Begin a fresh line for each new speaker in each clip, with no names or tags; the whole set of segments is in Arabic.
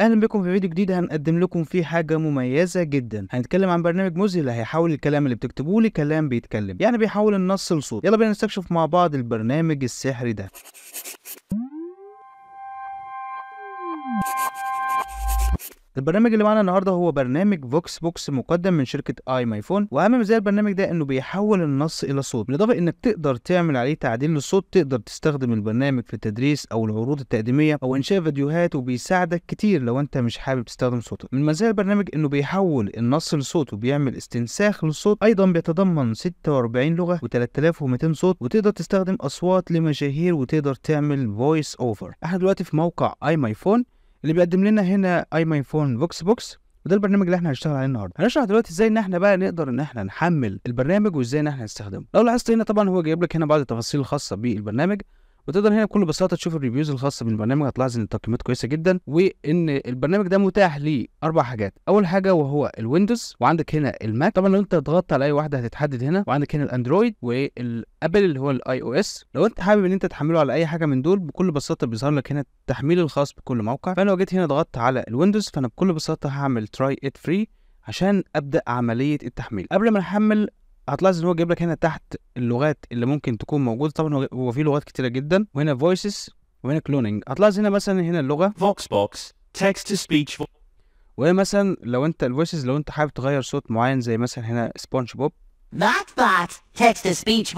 اهلا بكم في فيديو جديد هنقدم لكم فيه حاجه مميزه جدا هنتكلم عن برنامج موزيلا هيحول الكلام اللي بتكتبوه لكلام بيتكلم يعني بيحول النص لصوت يلا بينا نستكشف مع بعض البرنامج السحري ده البرنامج اللي معانا النهارده هو برنامج فوكس بوكس مقدم من شركه اي ماي فون واهم مزايا البرنامج ده انه بيحول النص الى صوت بالاضافه انك تقدر تعمل عليه تعديل للصوت تقدر تستخدم البرنامج في التدريس او العروض التقديميه او انشاء فيديوهات وبيساعدك كتير لو انت مش حابب تستخدم صوتك من مزايا البرنامج انه بيحول النص لصوت وبيعمل استنساخ للصوت ايضا بيتضمن 46 لغه و3200 صوت وتقدر تستخدم اصوات لمشاهير وتقدر تعمل فويس اوفر احنا دلوقتي في موقع اي ماي فون اللي بيقدم لنا هنا اي ماي فون بوكس بوكس وده البرنامج اللي احنا هنشتغل عليه النهارده هنشرح دلوقتي ازاي ان احنا بقى نقدر ان احنا نحمل البرنامج وازاي ان احنا نستخدمه لو لاحظت هنا طبعا هو جايب لك هنا بعض التفاصيل الخاصه بالبرنامج وتقدر هنا بكل بساطه تشوف الريفيوز الخاصه بالبرنامج هتلاحظ ان التقييمات كويسه جدا وان البرنامج ده متاح لاربع حاجات اول حاجه وهو الويندوز وعندك هنا الماك طبعا لو انت ضغطت على اي واحده هتتحدد هنا وعندك هنا الاندرويد والابل اللي هو الاي او اس لو انت حابب ان انت تحمله على اي حاجه من دول بكل بساطه بيظهر لك هنا التحميل الخاص بكل موقع فانا لو جيت هنا ضغطت على الويندوز فانا بكل بساطه هعمل تراي ات فري عشان ابدا عمليه التحميل قبل ما احمل هتلاحظ ان هو جايب لك هنا تحت اللغات اللي ممكن تكون موجوده طبعا هو في لغات كتيره جدا وهنا فويسز وهنا كلوننج هتلاحظ هنا مثلا هنا اللغه فوكس بوكس تكست تو سبيتش وهنا مثلا لو انت الفويسز لو انت حابب تغير صوت معين زي مثلا هنا سبونج بوب بات بات تكست تو سبيتش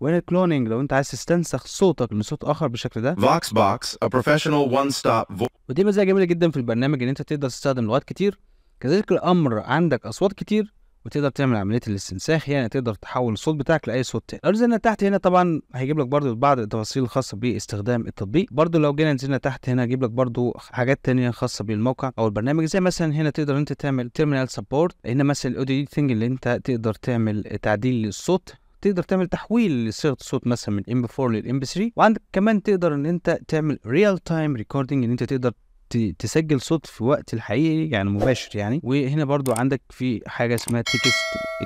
وهنا كلوننج لو انت عايز تستنسخ صوتك لصوت اخر بالشكل ده فوكس بوكس ا بروفيشنال وان ستوب ودي مزايا جميله جدا في البرنامج ان انت تقدر تستخدم لغات كتير كذلك الامر عندك اصوات كتير وتقدر تعمل عمليه الاستنساخ يعني تقدر تحول الصوت بتاعك لاي صوت تاني لو نزلنا تحت هنا طبعا هيجيب لك برضو بعض التفاصيل الخاصه باستخدام التطبيق برضو لو جينا نزلنا تحت هنا هيجيب لك برضو حاجات تانية خاصه بالموقع او البرنامج زي مثلا هنا تقدر انت تعمل تيرمينال سبورت هنا مثلا الاوديو ايديتنج اللي انت تقدر تعمل تعديل للصوت تقدر تعمل تحويل لصيغه الصوت مثلا من ام 4 للام 3 وعندك كمان تقدر ان انت تعمل ريال تايم ريكوردنج ان انت تقدر تسجل صوت في وقت الحقيقي يعني مباشر يعني وهنا برضو عندك في حاجه اسمها تكست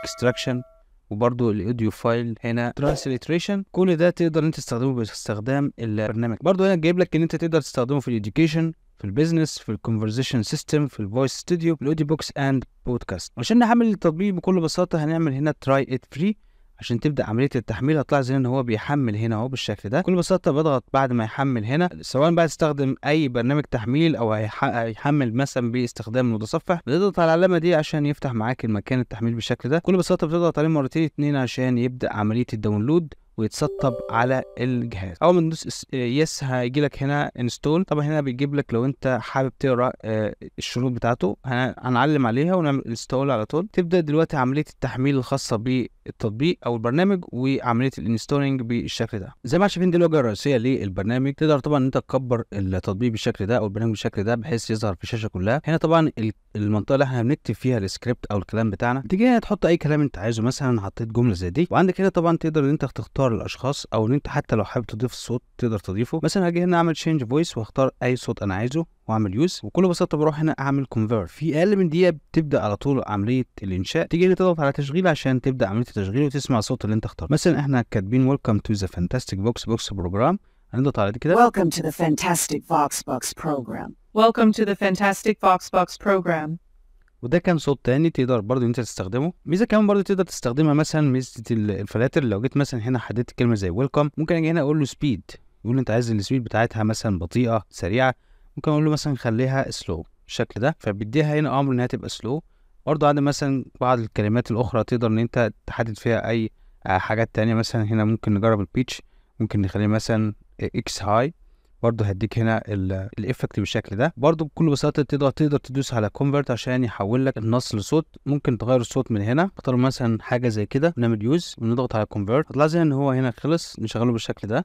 اكستراكشن وبرضو الاوديو فايل هنا ترانسليتريشن كل ده تقدر انت تستخدمه باستخدام البرنامج برضو هنا جايب لك ان انت تقدر تستخدمه في الاديوكيشن في البيزنس في الكونفرزيشن سيستم في الفويس ستوديو في الاوديو بوكس اند بودكاست عشان نحمل التطبيق بكل بساطه هنعمل هنا تراي ات فري عشان تبدا عمليه التحميل هتلاحظ هنا ان هو بيحمل هنا اهو بالشكل ده بكل بساطه بضغط بعد ما يحمل هنا سواء بقى تستخدم اي برنامج تحميل او هيحمل مثلا باستخدام المتصفح بتضغط على العلامه دي عشان يفتح معاك المكان التحميل بالشكل ده بكل بساطه بتضغط عليه مرتين اتنين عشان يبدا عمليه الداونلود ويتسطب على الجهاز اول ما تدوس يس هيجي لك هنا انستول طبعا هنا بيجيب لك لو انت حابب تقرا آه، الشروط بتاعته هنعلم عليها ونعمل انستول على طول تبدا دلوقتي عمليه التحميل الخاصه بالتطبيق او البرنامج وعمليه الانستولينج بالشكل ده زي ما شايفين دي الواجهه الرئيسيه للبرنامج تقدر طبعا ان انت تكبر التطبيق بالشكل ده او البرنامج بالشكل ده بحيث يظهر في الشاشه كلها هنا طبعا المنطقه اللي احنا بنكتب فيها السكريبت او الكلام بتاعنا تيجي هنا تحط اي كلام انت عايزه مثلا حطيت جمله زي دي وعندك هنا طبعا تقدر ان انت تختار تختار الاشخاص او ان انت حتى لو حابب تضيف الصوت تقدر تضيفه مثلا هاجي هنا اعمل change voice واختار اي صوت انا عايزه واعمل يوز وبكل بساطه بروح هنا اعمل كونفيرت في اقل من دقيقه بتبدا على طول عمليه الانشاء تيجي هنا تضغط على تشغيل عشان تبدا عمليه التشغيل وتسمع الصوت اللي انت اخترته مثلا احنا كاتبين ويلكم تو ذا فانتاستك بوكس بوكس بروجرام هنضغط على كده Welcome to the Fantastic Vox Box program. Welcome to the Fantastic Vox Box program. وده كان صوت تاني تقدر برضو انت تستخدمه ميزه كمان برضو تقدر تستخدمها مثلا ميزه الفلاتر لو جيت مثلا هنا حددت كلمه زي ويلكم ممكن اجي هنا اقول له سبيد يقول انت عايز السبيد بتاعتها مثلا بطيئه سريعه ممكن اقول له مثلا خليها سلو بالشكل ده فبيديها هنا امر انها تبقى سلو برضو عندي مثلا بعض الكلمات الاخرى تقدر ان انت تحدد فيها اي آه، حاجات تانية مثلا هنا ممكن نجرب البيتش ممكن نخليه مثلا اكس آه، هاي برضه هديك هنا الايفكت بالشكل ده برضه بكل بساطه تقدر تقدر تدوس على كونفرت عشان يحول لك النص لصوت ممكن تغير الصوت من هنا اختار مثلا حاجه زي كده نعمل يوز ونضغط على كونفرت هتلاحظ ان هو هنا خلص نشغله بالشكل ده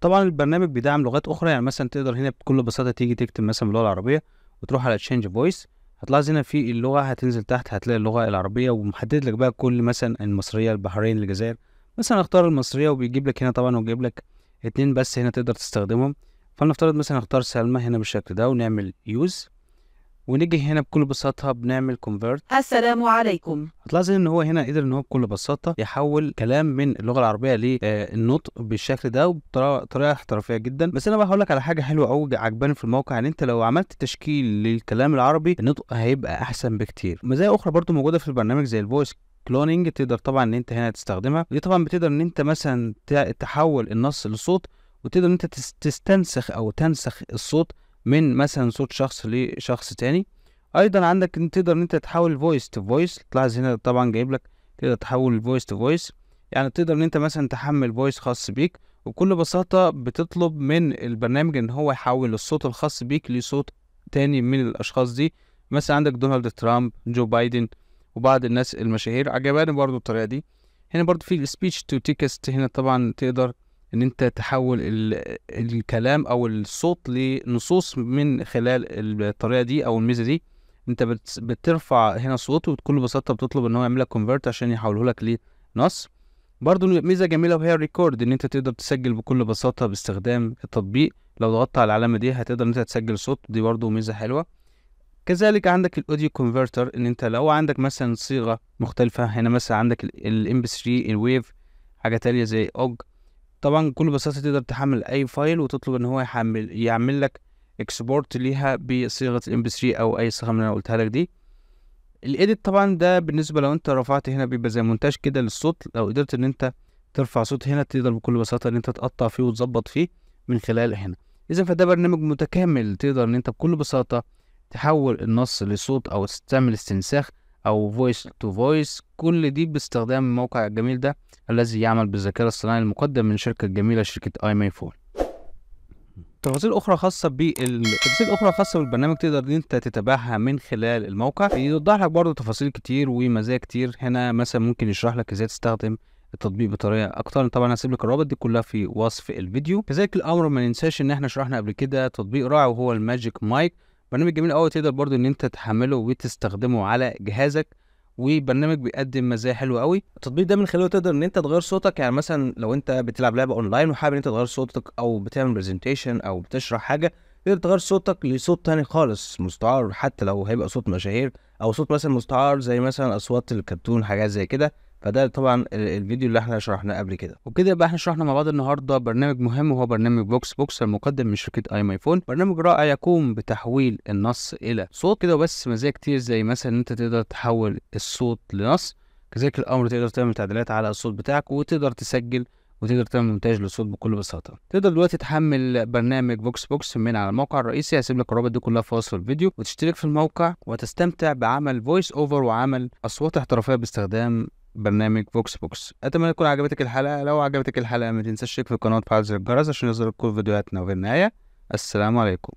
طبعا البرنامج بيدعم لغات اخرى يعني مثلا تقدر هنا بكل بساطه تيجي تكتب مثلا باللغه العربيه وتروح على تشينج فويس هتلاحظ هنا في اللغه هتنزل تحت هتلاقي اللغه العربيه ومحدد لك بقى كل مثلا المصريه البحرين الجزائر مثلا اختار المصريه وبيجيب لك هنا طبعا وبيجيب لك اتنين بس هنا تقدر تستخدمهم فلنفترض مثلا اختار سلمى هنا بالشكل ده ونعمل يوز ونيجي هنا بكل بساطه بنعمل كونفرت السلام عليكم هتلاحظ ان هو هنا قدر ان هو بكل بساطه يحول كلام من اللغه العربيه للنطق آه، بالشكل ده وبطريقه احترافيه جدا بس انا بقى هقول لك على حاجه حلوه قوي عجباني في الموقع ان يعني انت لو عملت تشكيل للكلام العربي النطق هيبقى احسن بكتير مزايا اخرى برضو موجوده في البرنامج زي الفويس كلوننج تقدر طبعا ان انت هنا تستخدمها ودي طبعا بتقدر ان انت مثلا تحول النص لصوت وتقدر ان انت تستنسخ او تنسخ الصوت من مثلا صوت شخص لشخص تاني ايضا عندك ان تقدر ان انت تحول فويس تو فويس تلاحظ هنا طبعا جايب لك تقدر تحول الفويس تو فويس يعني تقدر ان انت مثلا تحمل فويس خاص بيك وبكل بساطة بتطلب من البرنامج ان هو يحول الصوت الخاص بيك لصوت تاني من الاشخاص دي مثلا عندك دونالد ترامب جو بايدن وبعض الناس المشاهير عجباني برضو الطريقه دي هنا برضو في السبيتش تو تيكست هنا طبعا تقدر ان انت تحول الكلام او الصوت لنصوص من خلال الطريقه دي او الميزه دي انت بترفع هنا صوت وبكل بساطه بتطلب ان هو يعمل لك كونفرت عشان يحوله لك لنص برضو ميزه جميله وهي الريكورد ان انت تقدر تسجل بكل بساطه باستخدام التطبيق لو ضغطت على العلامه دي هتقدر ان انت تسجل صوت دي برضو ميزه حلوه كذلك عندك الاوديو كونفرتر ان انت لو عندك مثلا صيغه مختلفه هنا مثلا عندك الام بي 3 الويف حاجه تانية زي اوج طبعا بكل بساطه تقدر تحمل اي فايل وتطلب ان هو يحمل يعمل لك اكسبورت ليها بصيغه الام بي 3 او اي صيغه من اللي انا قلتها لك دي الايديت طبعا ده بالنسبه لو انت رفعت هنا بيبقى زي مونتاج كده للصوت لو قدرت ان انت ترفع صوت هنا تقدر بكل بساطه ان انت تقطع فيه وتظبط فيه من خلال هنا اذا فده برنامج متكامل تقدر ان انت بكل بساطه تحول النص لصوت أو تعمل استنساخ أو فويس تو فويس كل دي باستخدام الموقع الجميل ده الذي يعمل بالذاكرة الصناعية المقدم من شركة جميلة شركة اي ماي فول تفاصيل اخرى خاصه بال تفاصيل اخرى خاصه بالبرنامج تقدر ان انت تتابعها من خلال الموقع يوضح لك برضه تفاصيل كتير ومزايا كتير هنا مثلا ممكن يشرح لك ازاي تستخدم التطبيق بطريقه اكتر طبعا هسيب لك الرابط دي كلها في وصف الفيديو كذلك الامر ما ننساش ان احنا شرحنا قبل كده تطبيق رائع وهو الماجيك مايك برنامج جميل قوي تقدر برضو ان انت تحمله وتستخدمه على جهازك وبرنامج بيقدم مزايا حلوه قوي التطبيق ده من خلاله تقدر ان انت تغير صوتك يعني مثلا لو انت بتلعب لعبه اونلاين وحابب ان انت تغير صوتك او بتعمل برزنتيشن او بتشرح حاجه تقدر تغير صوتك لصوت تاني خالص مستعار حتى لو هيبقى صوت مشاهير او صوت مثلا مستعار زي مثلا اصوات الكرتون حاجات زي كده فده طبعا الفيديو اللي احنا شرحناه قبل كده وبكده يبقى احنا شرحنا مع بعض النهارده برنامج مهم وهو برنامج بوكس بوكس المقدم من شركه اي فون برنامج رائع يقوم بتحويل النص الى صوت كده وبس مزايا كتير زي مثلا ان انت تقدر تحول الصوت لنص كذلك الامر تقدر تعمل تعديلات على الصوت بتاعك وتقدر تسجل وتقدر تعمل مونتاج للصوت بكل بساطه تقدر دلوقتي تحمل برنامج بوكس بوكس من على الموقع الرئيسي هسيب لك الرابط دي كلها في وصف الفيديو وتشترك في الموقع وتستمتع بعمل فويس اوفر وعمل اصوات احترافيه باستخدام برنامج فوكس بوكس اتمنى تكون عجبتك الحلقه لو عجبتك الحلقه ما تنساش تشترك في القناه وتفعل زر الجرس عشان يظهر كل فيديوهاتنا وفي النهايه السلام عليكم